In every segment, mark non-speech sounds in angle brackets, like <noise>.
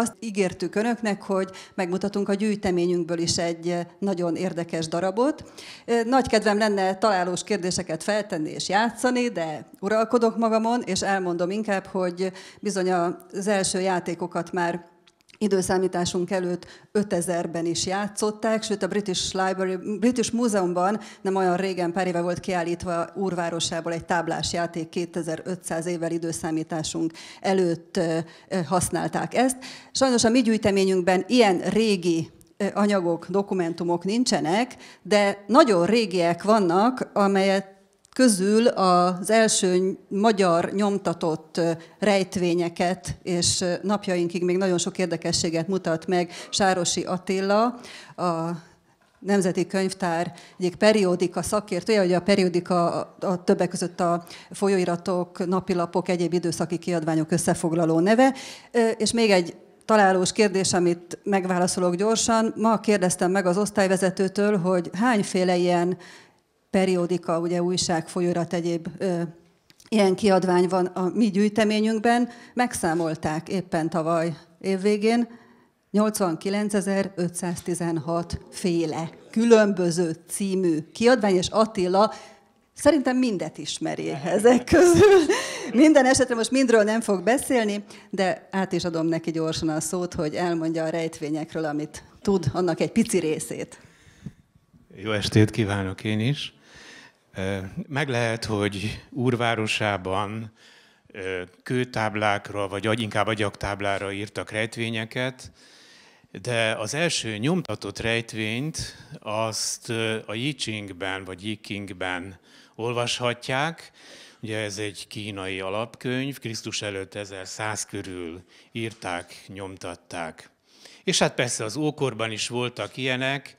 Azt ígértük önöknek, hogy megmutatunk a gyűjteményünkből is egy eh, nagyon érdekes darabot. Eh, nagy kedvem lenne találós kérdéseket feltenni és játszani, de uralkodok magamon, és elmondom inkább, hogy bizony az első játékokat már időszámításunk előtt 5000-ben is játszották, sőt a British, Library, British Múzeumban nem olyan régen, pár éve volt kiállítva úrvárosából egy táblás játék 2500 évvel időszámításunk előtt használták ezt. Sajnos a mi gyűjteményünkben ilyen régi anyagok, dokumentumok nincsenek, de nagyon régiek vannak, amelyet közül az első magyar nyomtatott rejtvényeket, és napjainkig még nagyon sok érdekességet mutat meg Sárosi Attila, a Nemzeti Könyvtár egyik periódika szakértője, ugye a periódika a többek között a folyóiratok, napilapok, egyéb időszaki kiadványok összefoglaló neve, és még egy találós kérdés, amit megválaszolok gyorsan. Ma kérdeztem meg az osztályvezetőtől, hogy hányféle ilyen periódika, ugye újság, folyórat, egyéb ö, ilyen kiadvány van a mi gyűjteményünkben, megszámolták éppen tavaly évvégén 89.516 féle különböző című kiadvány, és Attila Szerintem mindet ismeri ezek közül. Minden esetre most mindről nem fog beszélni, de át is adom neki gyorsan a szót, hogy elmondja a rejtvényekről, amit tud, annak egy pici részét. Jó estét kívánok én is. Meg lehet, hogy úrvárosában kőtáblákra, vagy inkább agyaktáblára írtak rejtvényeket, de az első nyomtatott rejtvényt azt a Yichingben, vagy Yikingben olvashatják. Ugye ez egy kínai alapkönyv, Krisztus előtt 1100 körül írták, nyomtatták. És hát persze az ókorban is voltak ilyenek,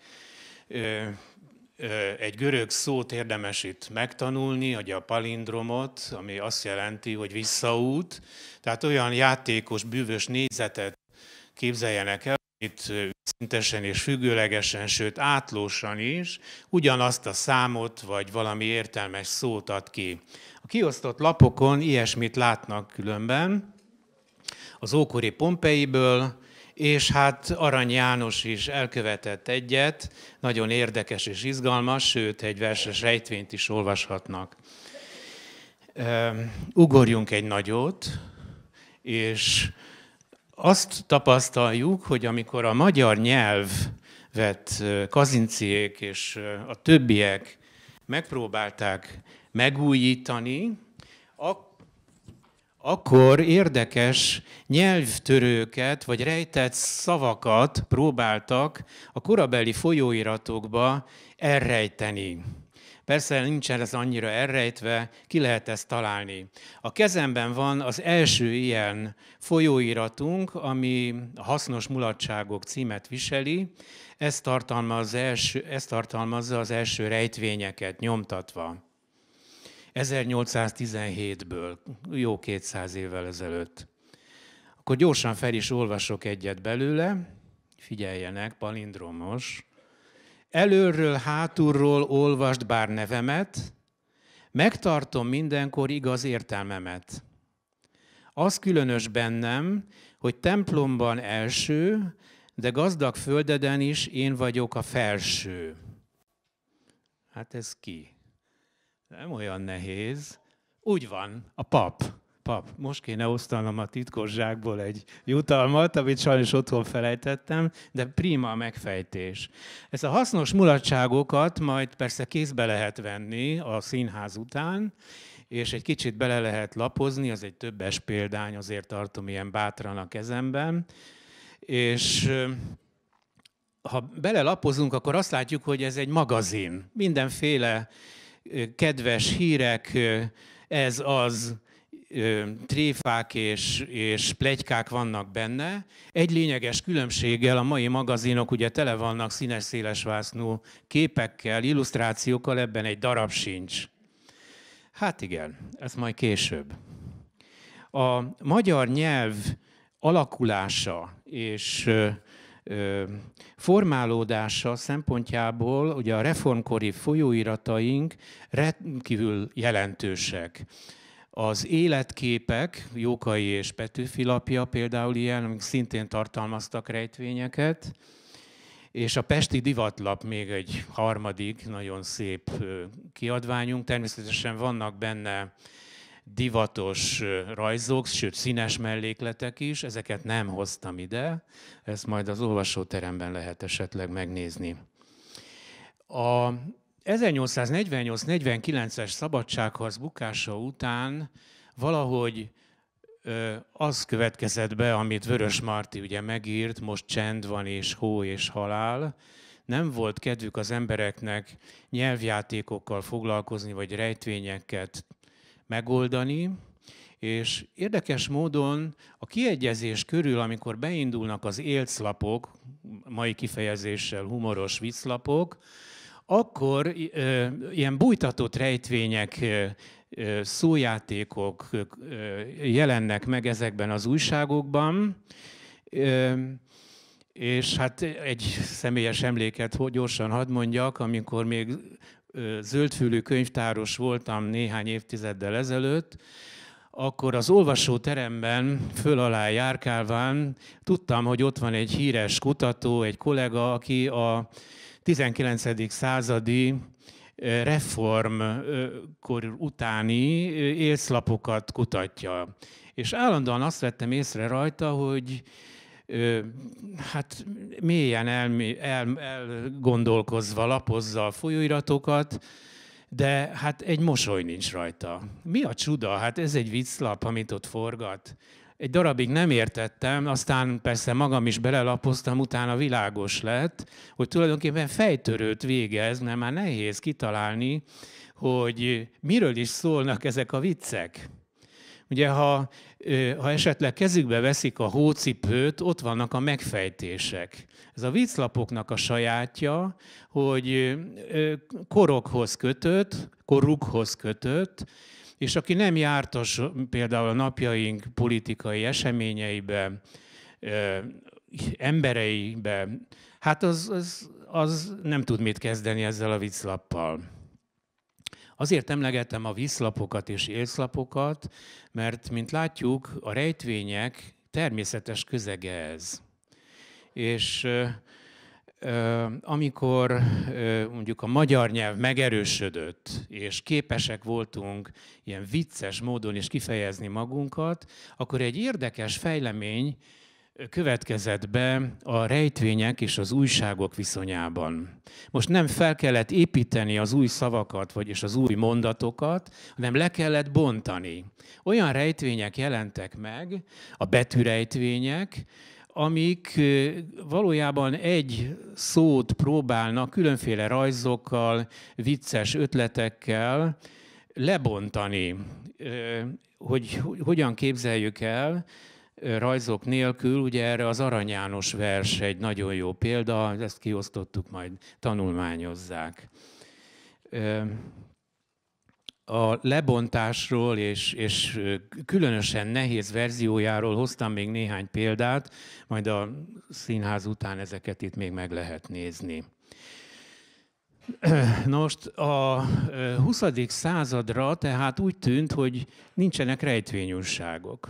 egy görög szót érdemes itt megtanulni, hogy a palindromot, ami azt jelenti, hogy visszaút. Tehát olyan játékos, bűvös négyzetet képzeljenek el, amit szintesen és függőlegesen, sőt átlósan is ugyanazt a számot vagy valami értelmes szót ad ki. A kiosztott lapokon ilyesmit látnak különben. Az ókori Pompeiből és hát Arany János is elkövetett egyet, nagyon érdekes és izgalmas, sőt, egy verses rejtvényt is olvashatnak. Ugorjunk egy nagyot, és azt tapasztaljuk, hogy amikor a magyar nyelv vett kazinciék és a többiek megpróbálták megújítani, akkor akkor érdekes nyelvtörőket vagy rejtett szavakat próbáltak a korabeli folyóiratokba elrejteni. Persze nincsen ez annyira elrejtve, ki lehet ezt találni. A kezemben van az első ilyen folyóiratunk, ami a hasznos mulatságok címet viseli. Ez tartalmazza az első, ez tartalmazza az első rejtvényeket nyomtatva. 1817-ből, jó 200 évvel ezelőtt. Akkor gyorsan fel is olvasok egyet belőle, figyeljenek, palindromos. Előről, hátulról olvast bár nevemet, megtartom mindenkor igaz értelmemet. Az különös bennem, hogy templomban első, de gazdag földeden is én vagyok a felső. Hát ez ki? Nem olyan nehéz. Úgy van, a pap. Pap, most kéne osztanom a titkos zsákból egy jutalmat, amit sajnos otthon felejtettem, de prima a megfejtés. Ezt a hasznos mulatságokat majd persze kézbe lehet venni a színház után, és egy kicsit bele lehet lapozni, az egy többes példány, azért tartom ilyen bátran a kezemben. És ha belelapozunk, akkor azt látjuk, hogy ez egy magazin. Mindenféle kedves hírek, ez az, tréfák és, és plegykák vannak benne. Egy lényeges különbséggel a mai magazinok ugye tele vannak színes szélesvásznú képekkel, illusztrációkkal, ebben egy darab sincs. Hát igen, ez majd később. A magyar nyelv alakulása és formálódása szempontjából ugye a reformkori folyóirataink rendkívül jelentősek. Az életképek, Jókai és Petőfi lapja például ilyen, amik szintén tartalmaztak rejtvényeket, és a Pesti Divatlap még egy harmadik, nagyon szép kiadványunk. Természetesen vannak benne divatos rajzok, sőt színes mellékletek is, ezeket nem hoztam ide, ezt majd az olvasóteremben lehet esetleg megnézni. A 1848-49-es szabadságharc bukása után valahogy az következett be, amit Vörös Marti ugye megírt, most csend van és hó és halál. Nem volt kedvük az embereknek nyelvjátékokkal foglalkozni, vagy rejtvényeket megoldani, és érdekes módon a kiegyezés körül, amikor beindulnak az élclapok, mai kifejezéssel humoros vicclapok, akkor ö, ilyen bújtatott rejtvények, ö, szójátékok ö, jelennek meg ezekben az újságokban, ö, és hát egy személyes emléket hogy gyorsan hadd mondjak, amikor még zöldfülű könyvtáros voltam néhány évtizeddel ezelőtt, akkor az olvasóteremben föl alá járkálván tudtam, hogy ott van egy híres kutató, egy kollega, aki a 19. századi reformkor utáni élszlapokat kutatja. És állandóan azt vettem észre rajta, hogy hát mélyen el, el, elgondolkozva lapozza a folyóiratokat, de hát egy mosoly nincs rajta. Mi a csuda? Hát ez egy vicclap, amit ott forgat. Egy darabig nem értettem, aztán persze magam is belelapoztam, utána világos lett, hogy tulajdonképpen fejtörőt végez, mert már nehéz kitalálni, hogy miről is szólnak ezek a viccek. Ugye ha ha esetleg kezükbe veszik a hócipőt, ott vannak a megfejtések. Ez a viclapoknak a sajátja, hogy korokhoz kötött, korukhoz kötött, és aki nem jártas például a napjaink politikai eseményeibe, embereibe, hát az, az, az nem tud mit kezdeni ezzel a viclappal. Azért emlegetem a vízlapokat és élszlapokat, mert, mint látjuk, a rejtvények természetes közege ez. És amikor mondjuk a magyar nyelv megerősödött, és képesek voltunk ilyen vicces módon is kifejezni magunkat, akkor egy érdekes fejlemény következett be a rejtvények és az újságok viszonyában. Most nem fel kellett építeni az új szavakat, vagyis az új mondatokat, hanem le kellett bontani. Olyan rejtvények jelentek meg, a betűrejtvények, amik valójában egy szót próbálnak különféle rajzokkal, vicces ötletekkel lebontani, hogy hogyan képzeljük el, rajzok nélkül, ugye erre az Arany János vers egy nagyon jó példa, ezt kiosztottuk, majd tanulmányozzák. A lebontásról és, és különösen nehéz verziójáról hoztam még néhány példát, majd a színház után ezeket itt még meg lehet nézni. <clears throat> most a 20. századra tehát úgy tűnt, hogy nincsenek rejtvényúságok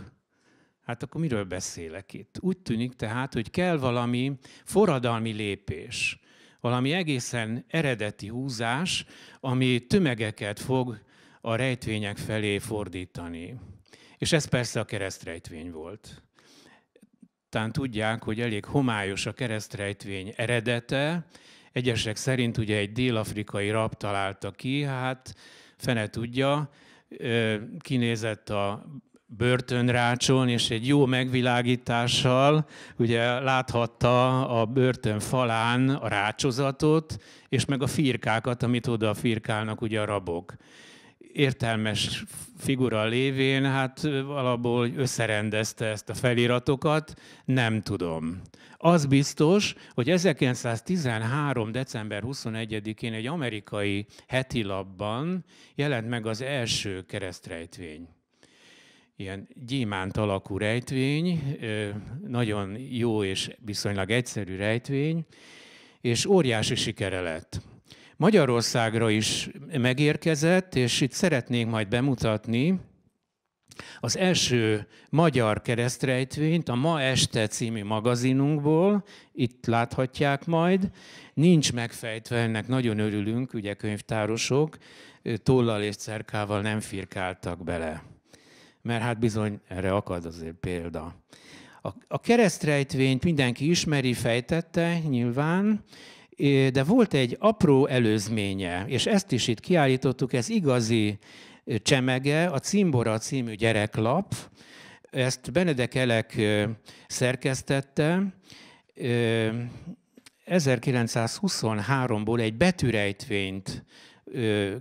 Hát akkor miről beszélek itt? Úgy tűnik tehát, hogy kell valami forradalmi lépés, valami egészen eredeti húzás, ami tömegeket fog a rejtvények felé fordítani. És ez persze a keresztrejtvény volt. Tán tudják, hogy elég homályos a keresztrejtvény eredete. Egyesek szerint ugye egy dél-afrikai rab találta ki, hát fene tudja, kinézett a börtönrácson és egy jó megvilágítással ugye láthatta a börtön falán a rácsozatot, és meg a firkákat, amit oda firkálnak ugye a rabok. Értelmes figura lévén, hát alapból összerendezte ezt a feliratokat, nem tudom. Az biztos, hogy 1913. december 21-én egy amerikai heti labban jelent meg az első keresztrejtvény ilyen gyémánt alakú rejtvény, nagyon jó és viszonylag egyszerű rejtvény, és óriási sikere lett. Magyarországra is megérkezett, és itt szeretnénk majd bemutatni az első magyar keresztrejtvényt a Ma Este című magazinunkból, itt láthatják majd. Nincs megfejtve, ennek nagyon örülünk, ugye könyvtárosok, tollal és cerkával nem firkáltak bele mert hát bizony erre akad azért példa. A, a keresztrejtvényt mindenki ismeri, fejtette nyilván, de volt egy apró előzménye, és ezt is itt kiállítottuk, ez igazi csemege, a Cimbora című gyereklap, ezt Benedek Elek szerkesztette, 1923-ból egy betűrejtvényt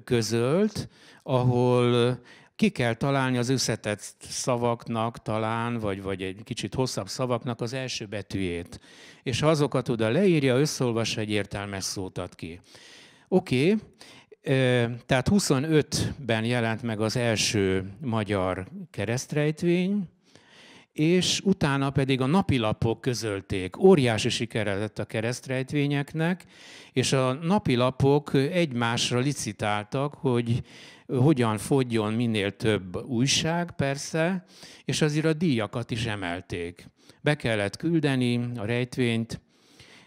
közölt, ahol ki kell találni az összetett szavaknak talán, vagy, vagy egy kicsit hosszabb szavaknak az első betűjét. És ha azokat oda leírja, összeolvas egy értelmes szót ad ki. Oké, okay. tehát 25-ben jelent meg az első magyar keresztrejtvény, és utána pedig a napilapok közölték. Óriási sikere lett a keresztrejtvényeknek, és a napilapok egymásra licitáltak, hogy hogyan fogjon minél több újság, persze, és azért a díjakat is emelték. Be kellett küldeni a rejtvényt,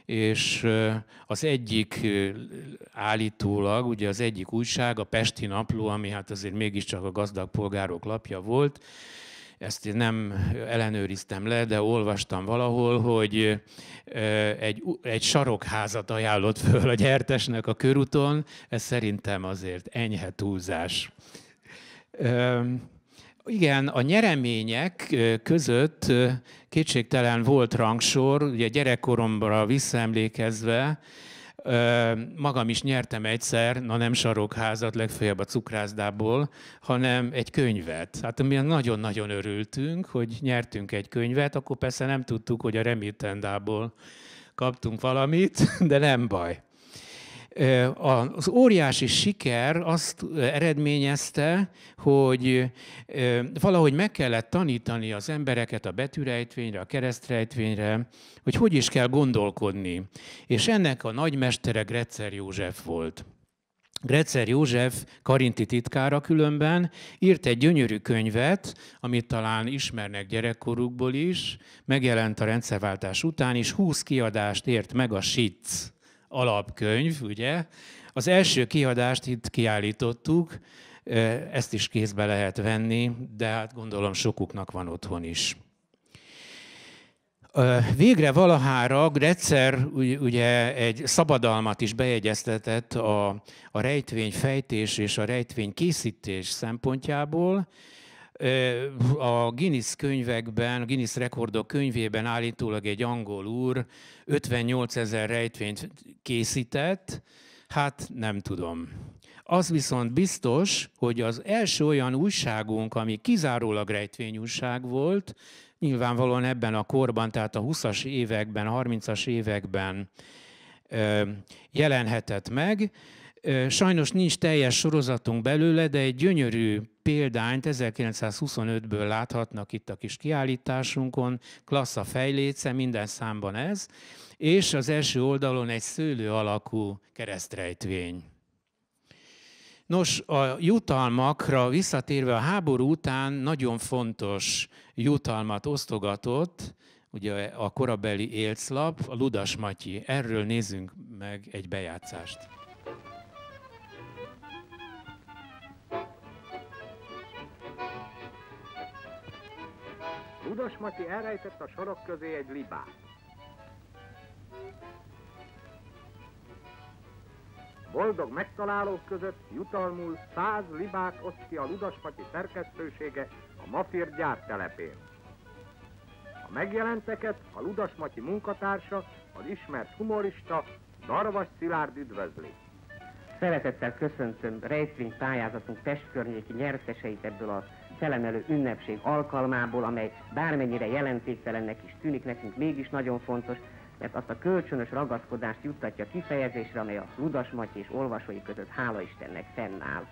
és az egyik állítólag, ugye az egyik újság, a Pesti Napló, ami hát azért mégiscsak a gazdag polgárok lapja volt, ezt én nem ellenőriztem le, de olvastam valahol, hogy egy, egy sarokházat ajánlott föl a gyertesnek a körúton, ez szerintem azért enyhe túlzás. Igen, a nyeremények között kétségtelen volt rangsor, ugye gyerekkoromra visszaemlékezve, magam is nyertem egyszer, na nem sarokházat, legfeljebb a cukrászdából, hanem egy könyvet. Hát mi nagyon-nagyon örültünk, hogy nyertünk egy könyvet, akkor persze nem tudtuk, hogy a Remitendából kaptunk valamit, de nem baj. Az óriási siker azt eredményezte, hogy valahogy meg kellett tanítani az embereket a betűrejtvényre, a keresztrejtvényre, hogy hogy is kell gondolkodni. És ennek a nagymestere Gretzer József volt. Gretzer József, karinti titkára különben, írt egy gyönyörű könyvet, amit talán ismernek gyerekkorukból is, megjelent a rendszerváltás után, és 20 kiadást ért meg a SIC alapkönyv, ugye? Az első kiadást itt kiállítottuk, ezt is kézbe lehet venni, de hát gondolom sokuknak van otthon is. Végre valahára Gretzer ugye egy szabadalmat is bejegyeztetett a, a rejtvény fejtés és a rejtvény készítés szempontjából, a Guinness könyvekben, a Guinness rekordok könyvében állítólag egy angol úr 58 ezer rejtvényt készített, hát nem tudom. Az viszont biztos, hogy az első olyan újságunk, ami kizárólag rejtvényújság volt, nyilvánvalóan ebben a korban, tehát a 20-as években, 30-as években jelenhetett meg. Sajnos nincs teljes sorozatunk belőle, de egy gyönyörű példányt 1925-ből láthatnak itt a kis kiállításunkon, klassz a fejléce, minden számban ez, és az első oldalon egy szőlő alakú keresztrejtvény. Nos, a jutalmakra visszatérve a háború után nagyon fontos jutalmat osztogatott, ugye a korabeli élclap, a Ludas Matyi. Erről nézzünk meg egy bejátszást. Ludas Matyi elrejtett a sarok közé egy libát. Boldog megtalálók között jutalmul száz libát oszt ki a Ludas Matyi szerkesztősége a Mafir gyártelepén. A megjelenteket a Ludas Matyi munkatársa, az ismert humorista Darvas Szilárd üdvözli. Szeretettel köszöntöm rejtvény pályázatunk testkörnyéki nyerteseit ebből a felemelő ünnepség alkalmából, amely bármennyire jelentéktelennek is tűnik nekünk, mégis nagyon fontos, mert azt a kölcsönös ragaszkodást juttatja kifejezésre, amely a Ludas Matyi és olvasói között hála Istennek fennáll.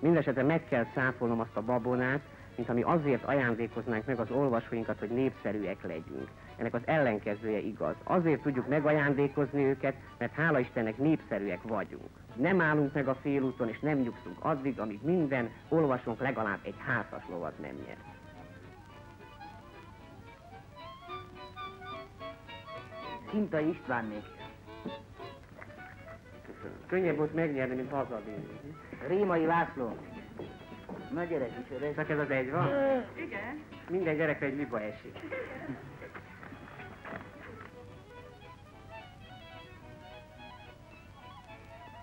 Mindenesetre meg kell száfolnom azt a babonát, mint ami azért ajándékoznánk meg az olvasóinkat, hogy népszerűek legyünk ennek az ellenkezője igaz. Azért tudjuk megajándékozni őket, mert hála Istennek népszerűek vagyunk. Nem állunk meg a félúton, és nem nyugszunk addig, amíg minden olvasunk legalább egy házas lovat nem nyert. Kinta még. Könnyebb volt megnyerni, mint hazabírni. Rémai László. Na gyerek is öreg. Csak ez az egy van? Igen. Minden gyerekre egy liba esik.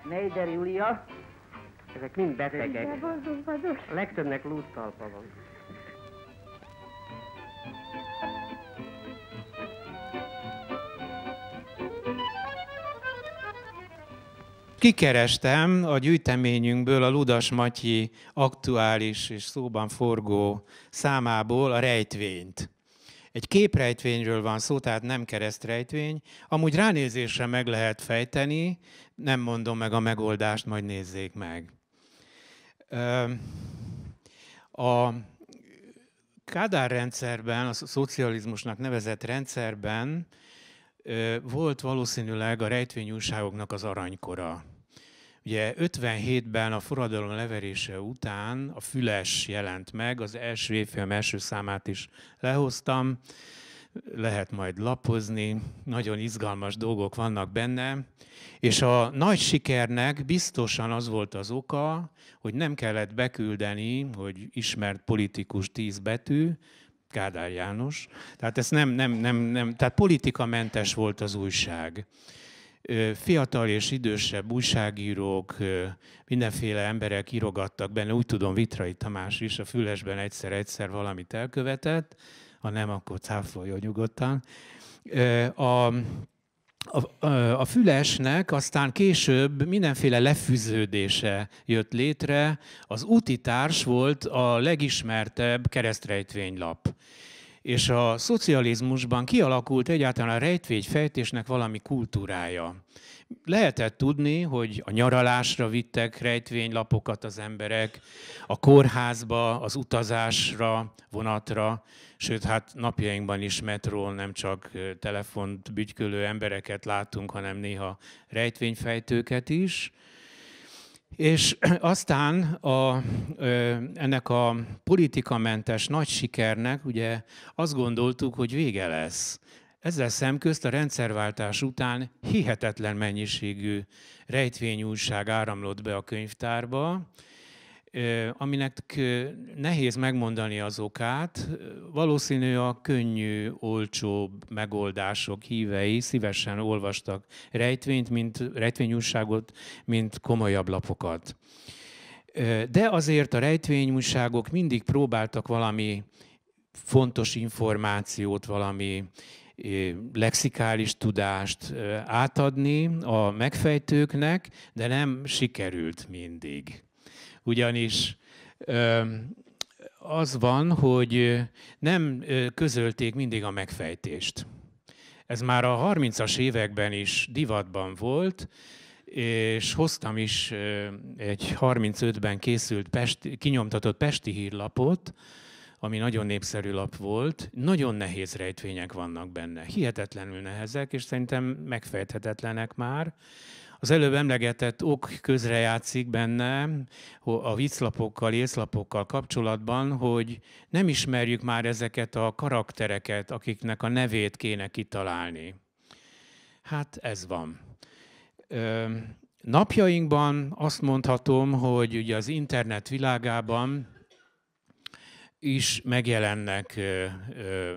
Neider Julia. ezek mind betegek. A legtöbbnek lúdtalpa van. Kikerestem a gyűjteményünkből a Ludas Matyi aktuális és szóban forgó számából a rejtvényt. Egy képrejtvényről van szó, tehát nem keresztrejtvény. Amúgy ránézésre meg lehet fejteni, nem mondom meg a megoldást, majd nézzék meg. A Kádár rendszerben, a szocializmusnak nevezett rendszerben volt valószínűleg a rejtvényújságoknak az aranykora. Ugye 57-ben a forradalom leverése után a Füles jelent meg, az első évfilm első számát is lehoztam, lehet majd lapozni, nagyon izgalmas dolgok vannak benne, és a nagy sikernek biztosan az volt az oka, hogy nem kellett beküldeni, hogy ismert politikus tíz betű, Kádár János. Tehát ez nem, nem, nem, nem, tehát politikamentes volt az újság fiatal és idősebb újságírók, mindenféle emberek írogattak benne, úgy tudom Vitrai Tamás is a Fülesben egyszer-egyszer valamit elkövetett, ha nem, akkor cáfoljon nyugodtan. A, a, a fülesnek aztán később mindenféle lefűződése jött létre. Az társ volt a legismertebb keresztrejtvénylap és a szocializmusban kialakult egyáltalán a rejtvényfejtésnek valami kultúrája. Lehetett tudni, hogy a nyaralásra vittek rejtvénylapokat az emberek, a kórházba, az utazásra, vonatra, sőt, hát napjainkban is metról nem csak telefont bütykölő embereket látunk, hanem néha rejtvényfejtőket is. És <clears throat> aztán a, ennek a politikamentes nagy sikernek ugye azt gondoltuk, hogy vége lesz. Ezzel szemközt a rendszerváltás után hihetetlen mennyiségű rejtvényújság áramlott be a könyvtárba, aminek nehéz megmondani az okát. Valószínű a könnyű, olcsóbb megoldások hívei szívesen olvastak rejtvényt, mint rejtvényújságot, mint komolyabb lapokat. De azért a rejtvényújságok mindig próbáltak valami fontos információt, valami lexikális tudást átadni a megfejtőknek, de nem sikerült mindig ugyanis az van, hogy nem közölték mindig a megfejtést. Ez már a 30-as években is divatban volt, és hoztam is egy 35-ben készült, Pesti, kinyomtatott Pesti hírlapot, ami nagyon népszerű lap volt. Nagyon nehéz rejtvények vannak benne, hihetetlenül nehezek, és szerintem megfejthetetlenek már. Az előbb emlegetett ok közre játszik benne a viclapokkal, észlapokkal kapcsolatban, hogy nem ismerjük már ezeket a karaktereket, akiknek a nevét kéne kitalálni. Hát ez van. Ö, napjainkban azt mondhatom, hogy ugye az internet világában is megjelennek ö, ö,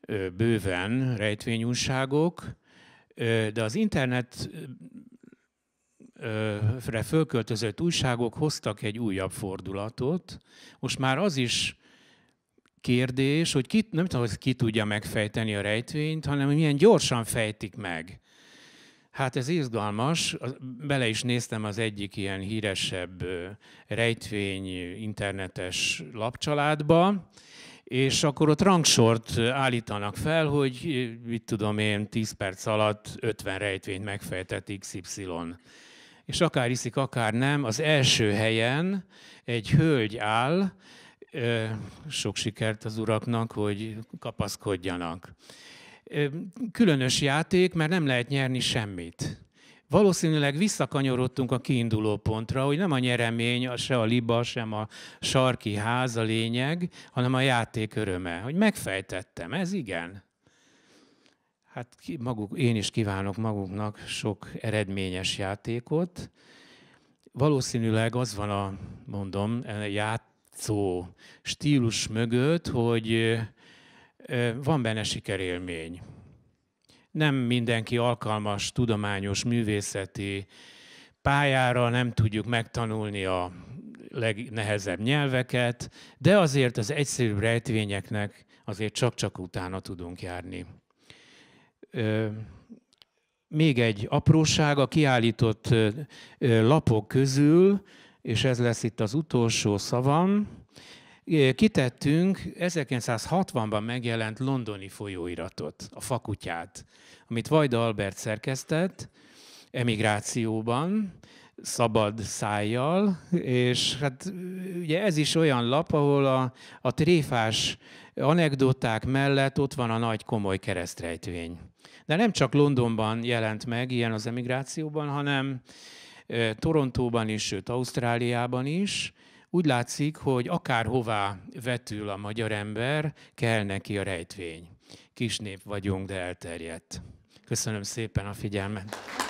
ö, bőven rejtvényúságok, de az internet fölköltözött újságok hoztak egy újabb fordulatot. Most már az is kérdés, hogy ki, nem tudom, hogy ki tudja megfejteni a rejtvényt, hanem hogy milyen gyorsan fejtik meg. Hát ez izgalmas. Bele is néztem az egyik ilyen híresebb rejtvény internetes lapcsaládba, és akkor ott rangsort állítanak fel, hogy mit tudom én, 10 perc alatt 50 rejtvényt megfejtett XY és akár iszik, akár nem, az első helyen egy hölgy áll, sok sikert az uraknak, hogy kapaszkodjanak. Különös játék, mert nem lehet nyerni semmit. Valószínűleg visszakanyarodtunk a kiinduló pontra, hogy nem a nyeremény, se a liba, sem a sarki ház a lényeg, hanem a játék öröme. Hogy megfejtettem, ez igen. Hát ki, maguk, én is kívánok maguknak sok eredményes játékot. Valószínűleg az van a, mondom, játszó stílus mögött, hogy van benne sikerélmény. Nem mindenki alkalmas tudományos, művészeti pályára, nem tudjuk megtanulni a legnehezebb nyelveket, de azért az egyszerűbb rejtvényeknek azért csak-csak utána tudunk járni még egy apróság a kiállított lapok közül, és ez lesz itt az utolsó szavam, kitettünk 1960-ban megjelent londoni folyóiratot, a Fakutyát, amit Vajda Albert szerkesztett emigrációban, szabad szájjal, és hát ugye ez is olyan lap, ahol a, a tréfás anekdoták mellett ott van a nagy komoly keresztrejtvény. De nem csak Londonban jelent meg ilyen az emigrációban, hanem Torontóban is, sőt Ausztráliában is. Úgy látszik, hogy akárhová vetül a magyar ember, kell neki a rejtvény. Kis nép vagyunk, de elterjedt. Köszönöm szépen a figyelmet.